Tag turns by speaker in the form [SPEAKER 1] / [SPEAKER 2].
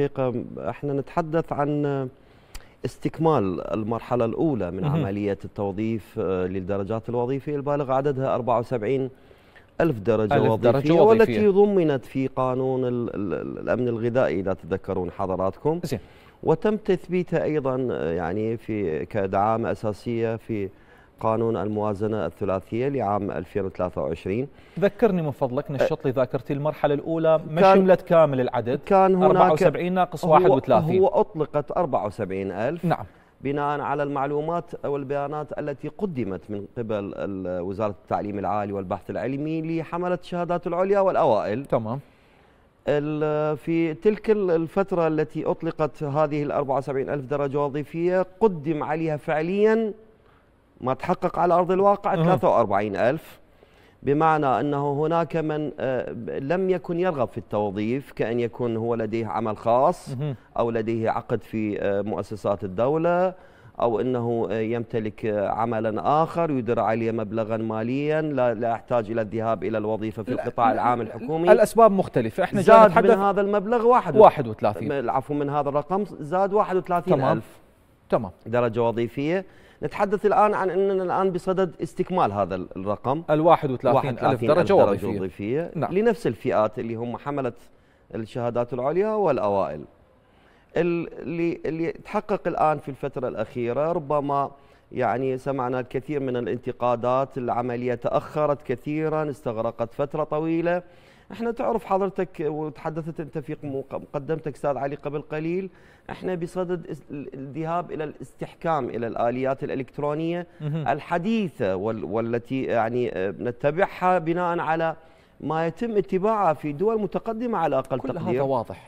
[SPEAKER 1] الحقيقة احنا نتحدث عن استكمال المرحلة الأولى من عملية التوظيف آه، للدرجات الوظيفية البالغ عددها 74 ألف درجة ألف وظيفية, درجة وظيفية والتي ضمنت في قانون الأمن الغذائي إذا تذكرون حضراتكم زي. وتم تثبيتها أيضا آه، يعني في كدعامة أساسية في قانون الموازنة الثلاثية لعام 2023 ذكرني من فضلك نشط لي ذاكرتي المرحلة الأولى ما شملت كامل العدد كان هناك 74 ناقص 31 هو, هو أطلقت 74 ألف نعم بناء على المعلومات أو البيانات التي قدمت من قبل وزارة التعليم العالي والبحث العلمي لحملة الشهادات العليا والأوائل تمام في تلك الفترة التي أطلقت هذه ال 74 ألف درجة وظيفية قدم عليها فعلياً ما تحقق على أرض الواقع 43 ألف بمعنى أنه هناك من آه، لم يكن يرغب في التوظيف كأن يكون هو لديه عمل خاص أو لديه عقد في آه، مؤسسات الدولة أو أنه آه، يمتلك عملا آخر يدر عليه مبلغا ماليا لا, لا يحتاج إلى الذهاب إلى الوظيفة في القطاع العام الحكومي الأسباب مختلفة إحنا زاد من هذا المبلغ واحد 31 عفوا من هذا الرقم زاد 31000 تمام. ألف تمام درجة وظيفية نتحدث الآن عن أننا الآن بصدد استكمال هذا الرقم الواحد وثلاثين ألف درجة وظيفية, وظيفية نعم. لنفس الفئات اللي هم حملة الشهادات العليا والأوائل اللي, اللي تحقق الآن في الفترة الأخيرة ربما يعني سمعنا الكثير من الانتقادات العملية تأخرت كثيرا استغرقت فترة طويلة احنا تعرف حضرتك وتحدثت انت في مقدمتك استاذ علي قبل قليل احنا بصدد الذهاب الى الاستحكام الى الاليات الالكترونيه الحديثه والتي يعني آه، نتبعها بناء على ما يتم اتباعه في دول متقدمه على اقل كل تقدير كل هذا واضح